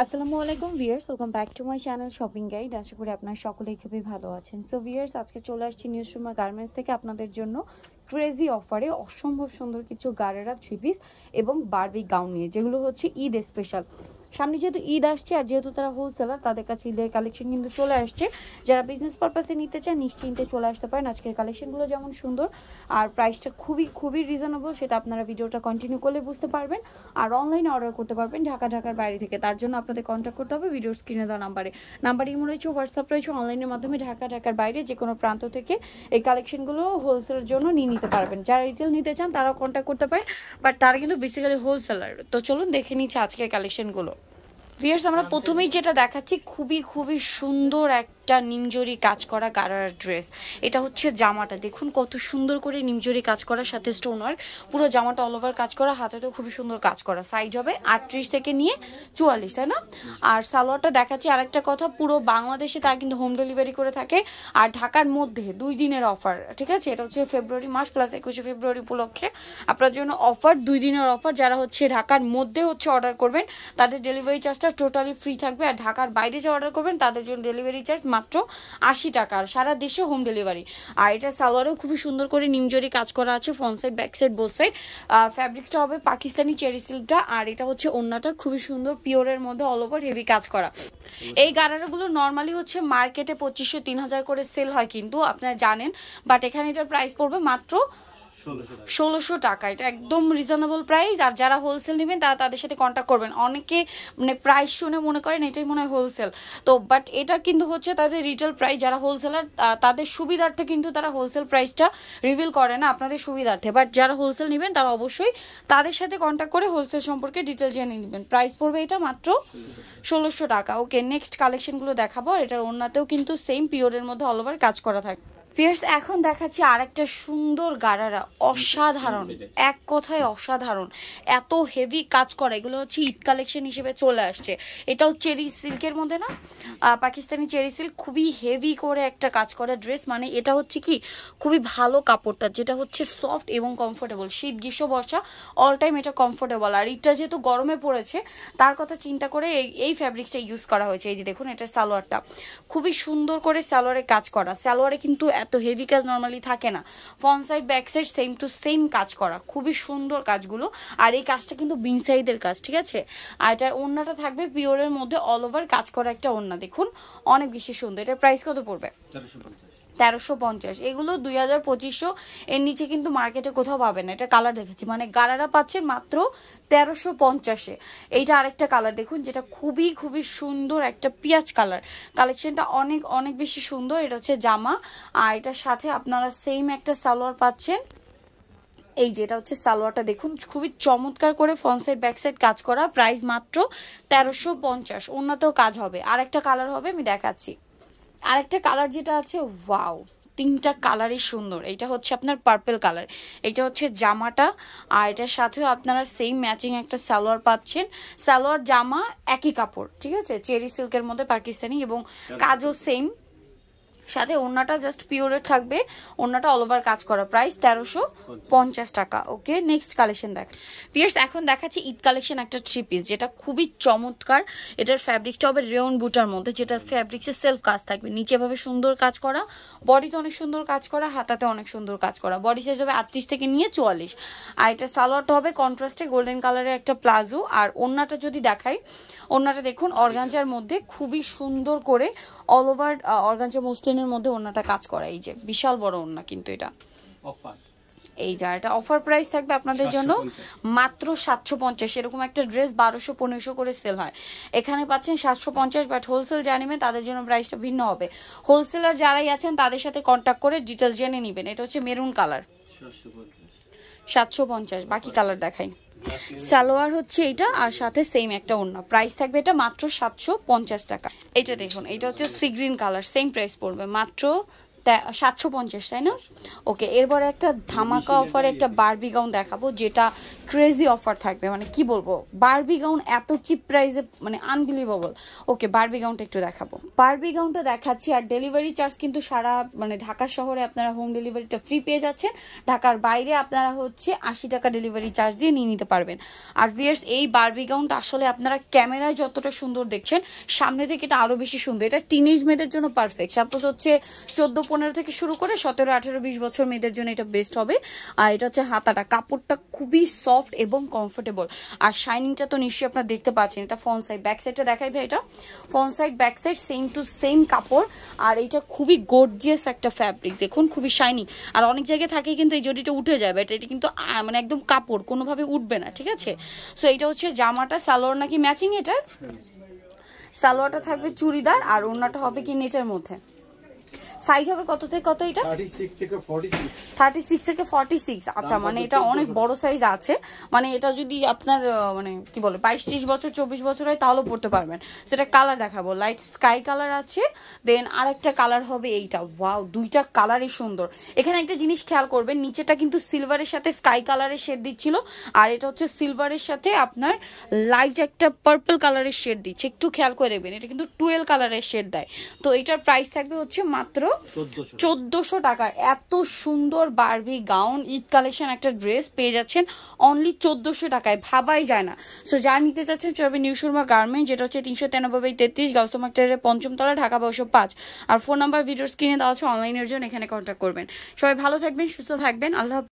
আসসালামু আলাইকুম viewers welcome back to my channel shopping guide আশা করি আপনার সকলেই খুবই ভালো আছেন সো ভিয়ার্স আজকে চলে আসছি নিউজ সুমার গার্মেন্টস থেকে আপনাদের জন্য ক্রেজি অফারে অসম্ভব সুন্দর কিছু গারেরা থ্রি পিস এবং বার্বি গাউন নিয়ে যেগুলো হচ্ছে ঈদ স্পেশাল সামনে যেহেতু ঈদ আসছে আর যেহেতু তারা হোলসেলার তাদের কাছে ঈদের কালেকশন কিন্তু চলে আসছে যারা বিজনেস পারপাসে নিতে চায় নিশ্চিন্তে চলে আসতে পারেন আজকের কালেকশনগুলো যেমন সুন্দর আর প্রাইসটা খুবই খুবই রিজনেবল সেটা আপনারা ভিডিওটা কন্টিনিউ করলে বুঝতে পারবেন আর অনলাইনে অর্ডার করতে পারবেন ঢাকা ঢাকার বাইরে থেকে তার জন্য আপনাদের কন্ট্যাক্ট করতে হবে ভিডিওর স্ক্রিনে দেওয়া নাম্বারে নাম্বার ইমো রয়েছে হোয়াটসঅ্যাপ রয়েছে অনলাইনের মাধ্যমে ঢাকা ঢাকার বাইরে যে কোনো প্রান্ত থেকে এই কালেকশনগুলো হোলসেলের জন্য নিয়ে নিতে পারবেন যারা রিটেল নিতে চান তারাও কন্ট্যাক্ট করতে পারেন বাট তারা কিন্তু বেসিক্যালি হোলসেলার তো চলুন দেখে নিচ্ছে আজকের কালেকশনগুলো প্রিয়ার্স আমরা প্রথমেই যেটা দেখাচ্ছি খুবই খুবই সুন্দর এক এটা নিমজরি কাজ করা গারার ড্রেস এটা হচ্ছে জামাটা দেখুন কত সুন্দর করে নিমজরি কাজ করার সাথে স্টোনার পুরো জামাটা অল ওভার কাজ করা হাতে তো খুবই সুন্দর কাজ করা সাইজ হবে আটত্রিশ থেকে নিয়ে চুয়াল্লিশ তাই না আর সালোয়ারটা দেখাচ্ছি আরেকটা কথা পুরো বাংলাদেশে তারা কিন্তু হোম ডেলিভারি করে থাকে আর ঢাকার মধ্যে দুই দিনের অফার ঠিক আছে এটা হচ্ছে ফেব্রুয়ারি মাস প্লাস একুশে ফেব্রুয়ারি উপলক্ষে আপনার জন্য অফার দুই দিনের অফার যারা হচ্ছে ঢাকার মধ্যে হচ্ছে অর্ডার করবেন তাদের ডেলিভারি চার্জটা টোটালি ফ্রি থাকবে আর ঢাকার বাইরে যে অর্ডার করবেন তাদের জন্য ডেলিভারি চার্জ মাত্র আশি টাকা আর সারা দেশে হোম ডেলিভারি আর এটা সালোয়ারও খুবই সুন্দর করে নিমজরি কাজ করা আছে front side back side both side ফ্যাব্রিকটা হবে পাকিস্তানি চেরি সিল্কটা আর এটা হচ্ছে অন্যটা খুবই সুন্দর পিওরের মধ্যে অল ওভার হেভি কাজ করা এই গারারগুলো নর্মালি হচ্ছে মার্কেটে পঁচিশশো তিন হাজার করে সেল হয় কিন্তু আপনারা জানেন বাট এখানে এটার প্রাইস পড়বে মাত্র ষোলোশো টাকা এটা একদম রিজনেবল প্রাইস আর যারা হোলসেল নেবেন তারা তাদের সাথে কন্ট্যাক্ট করবেন অনেকে মানে প্রাইস শুনে মনে করেন এটাই মনে হয় হোলসেল তো বাট এটা কিন্তু হচ্ছে তাদের রিটেল প্রাইস যারা হোলসেলার তাদের সুবিধার্থে কিন্তু তারা হোলসেল প্রাইসটা রিভিল করে না আপনাদের সুবিধার্থে বাট যারা হোলসেল নেবেন তারা অবশ্যই তাদের সাথে কন্ট্যাক্ট করে হোলসেল সম্পর্কে ডিটেল জেনে নেবেন প্রাইস পড়বে এটা মাত্র ষোলোশো টাকা ওকে নেক্সট কালেকশনগুলো দেখাবো এটার ওনাতেও কিন্তু সেম পিওরের মধ্যে অল ওভার কাজ করা থাকে ফিয়ার্স এখন দেখাচ্ছি আরেকটা সুন্দর গাড়ারা অসাধারণ এক কথায় অসাধারণ এত হেভি কাজ করা এগুলো হচ্ছে ইট কালেকশন হিসেবে চলে আসছে এটাও চেরি সিল্কের মধ্যে না পাকিস্তানি চেরি সিল্ক খুবই হেভি করে একটা কাজ করা ড্রেস মানে এটা হচ্ছে কি খুবই ভালো কাপড়টা যেটা হচ্ছে সফট এবং কমফোর্টেবল শীত গ্রীষ্ম বর্ষা অল টাইম এটা কমফোর্টেবল আর ইটটা যেহেতু গরমে পড়েছে তার কথা চিন্তা করে এই এই ফ্যাব্রিকটা ইউজ করা হয়েছে এই যে দেখুন এটা সালোয়ারটা খুবই সুন্দর করে সালোয়ারে কাজ করা সালোয়ারে কিন্তু এত হেভি কাজ নর্মালি থাকে না front side back side same to same কাজ করা খুবই সুন্দর কাজগুলো আর এই কাজটা কিন্তু বিন সাইডের কাজ ঠিক আছে আর এটা ওড়নাটা থাকবে পিওরের মধ্যে অল ওভার কাজ করা একটা ওড়না দেখুন অনেক বেশি সুন্দর এটার প্রাইস কত পড়বে তেরোশো পঞ্চাশ এগুলো দুই হাজার পঁচিশশো এর নিচে কিন্তু মার্কেটে কোথাও পাবেন না এটা কালার দেখাচ্ছি মানে গাড়ারা পাচ্ছেন মাত্র তেরোশো পঞ্চাশে এইটা আরেকটা কালার দেখুন যেটা খুবই খুবই সুন্দর একটা পিঁয়াজ কালার কালেকশনটা অনেক অনেক বেশি সুন্দর এটা হচ্ছে জামা আর এটার সাথে আপনারা সেম একটা সালোয়ার পাচ্ছেন এই যেটা হচ্ছে সালোয়ারটা দেখুন খুবই চমৎকার করে ফ্রন্ট ব্যাক সাইড কাজ করা প্রাইস মাত্র তেরোশো পঞ্চাশ অন্যতেও কাজ হবে আর একটা কালার হবে আমি দেখাচ্ছি আরেকটা কালার যেটা আছে ওয়াও তিনটা কালারই সুন্দর এটা হচ্ছে আপনার পার্পেল কালার এটা হচ্ছে জামাটা আর এটার সাথেও আপনারা সেম ম্যাচিং একটা সালোয়ার পাচ্ছেন সালোয়ার জামা একই কাপড় ঠিক আছে চেরি সিল্কের মধ্যে পাকিস্তানি এবং কাজও সেম সাথে ওড়নাটা জাস্ট পিওরের থাকবে ওড়নাটা অল ওভার কাজ করা প্রাইস তেরোশো পঞ্চাশ টাকা ওকে নেক্সট কালেকশন দেখ পিয়ার্স এখন দেখাচ্ছি ঈদ কালেকশন একটা থ্রি পিস যেটা খুবই চমৎকার এটার ফ্যাব্রিকটা হবে রেউন বুটার মধ্যে যেটা ফ্যাব্রিক্সের সেলফ কাজ থাকবে নিচে ভাবে সুন্দর কাজ করা বডিতে অনেক সুন্দর কাজ করা হাতাতে অনেক সুন্দর কাজ করা বডি সাইজ হবে আটত্রিশ থেকে নিয়ে চুয়াল্লিশ আর এটা সালোয়ারটা হবে কন্ট্রাস্টে গোল্ডেন কালারের একটা প্লাজো আর ওড়নাটা যদি দেখাই ওড়নাটা দেখুন অর্গাঞ্জার মধ্যে খুবই সুন্দর করে অল ওভার অর্গাঞ্জা মুসলিম দিনের মধ্যে ওনাটা কাজ করা এই যে বিশাল বড় ওনা কিন্তু এটা অফার এই জায়গাটা অফার প্রাইস থাকবে আপনাদের জন্য মাত্র সাতশো পঞ্চাশ এরকম একটা ড্রেস বারোশো পনেরোশো করে সেল হয় এখানে পাচ্ছেন সাতশো পঞ্চাশ বাট হোলসেল যা নেবেন তাদের জন্য প্রাইসটা ভিন্ন হবে হোলসেলার যারাই আছেন তাদের সাথে কন্ট্যাক্ট করে ডিটেলস জেনে নেবেন এটা হচ্ছে মেরুন কালার সাতশো পঞ্চাশ বাকি কালার দেখাই সালোয়ার হচ্ছে এটা আর সাথে সেম একটা অন্য প্রাইস থাকবে এটা মাত্র সাতশো পঞ্চাশ টাকা এটা দেখুন এটা হচ্ছে সিগ্রিন কালার সেম প্রাইস পড়বে মাত্র সাতশো পঞ্চাশ তাই না ওকে এরপরে একটা ধামাকা অফারে একটা বারবি গাউন দেখাবো যেটা ক্রেজি অফার থাকবে মানে কি বলবো বারবি গাউন এত চিপ প্রাইসে মানে আনবিলিভেবল ওকে বার্বি গাউনটা একটু দেখাবো বারবি গাউনটা দেখাচ্ছি আর ডেলিভারি চার্জ কিন্তু সারা মানে ঢাকা শহরে আপনারা হোম ডেলিভারিটা ফ্রি পেয়ে যাচ্ছেন ঢাকার বাইরে আপনারা হচ্ছে আশি টাকা ডেলিভারি চার্জ দিয়ে নিয়ে নিতে পারবেন আর ভিয়ার্স এই বারবি গাউনটা আসলে আপনারা ক্যামেরায় যতটা সুন্দর দেখছেন সামনে থেকে এটা আরও বেশি সুন্দর এটা টিনেজ মেয়েদের জন্য পারফেক্ট সাপোজ হচ্ছে চোদ্দো পনেরো থেকে শুরু করে সতেরো আঠেরো বিশ বছর মেয়েদের জন্য এটা বেস্ট হবে আর এটা হচ্ছে হাতাটা কাপড়টা খুবই সফট এবং কমফোর্টেবল আর শাইনিংটা তো নিশ্চয়ই আপনারা দেখতে পাচ্ছেন এটা ফন সাইড ব্যাক সাইডটা দেখাই ভাই এটা front side back side same to same কাপড় আর এইটা খুবই গর্জিয়াস একটা ফ্যাব্রিক দেখুন খুবই শাইনিং আর অনেক জায়গায় থাকে কিন্তু এই জটিটা উঠে যায় বাট এটা কিন্তু মানে একদম কাপড় কোনোভাবে উঠবে না ঠিক আছে সো এটা হচ্ছে জামাটা সালোয়ার নাকি ম্যাচিং এটার সালোয়ারটা থাকবে চুড়িদার আর ওনাটা হবে কি নেটের মধ্যে সাইজ হবে কত থেকে কত এটা 36 থেকে 46 আচ্ছা মানে এটা অনেক বড় সাইজ আছে মানে এটা যদি আপনার মানে কি বলে 22 23 বছর 24 বছর হয় তাহলেও পড়তে পারবেন সেটা কালার দেখাবো লাইট স্কাই কালার আছে দেন আরেকটা কালার হবে এইটা ওয়াও দুইটা কালারই সুন্দর এখানে একটা জিনিস খেয়াল করবেন নিচেটা কিন্তু সিলভারের সাথে স্কাই কালারের শেড দিচ্ছিল আর এটা হচ্ছে সিলভারের সাথে আপনার লাইট একটা পার্পল কালারের শেড দিচ্ছে একটু খেয়াল করে দেখবেন এটা কিন্তু টুয়েলভ কালারের শেড দেয় তো এটার প্রাইস থাকবে হচ্ছে মাত্র চোদ্দোশো টাকা এত সুন্দর বারবি গাউন ঈদ কালেকশন একটা ড্রেস পেয়ে যাচ্ছেন অনলি চোদ্দোশো টাকায় ভাবাই যায় না সো যা নিতে চাচ্ছেন চলবে নিউ গার্মেন্ট যেটা হচ্ছে তিনশো তিরানব্বই তেত্রিশ গাউসমাক্টারের পঞ্চমতলা ঢাকা বারোশো পাঁচ আর ফোন নাম্বার ভিডিও স্ক্রিনে দেওয়া আছে অনলাইনের জন্য এখানে কন্ট্যাক্ট করবেন সবাই ভালো থাকবেন সুস্থ থাকবেন আল্লাহ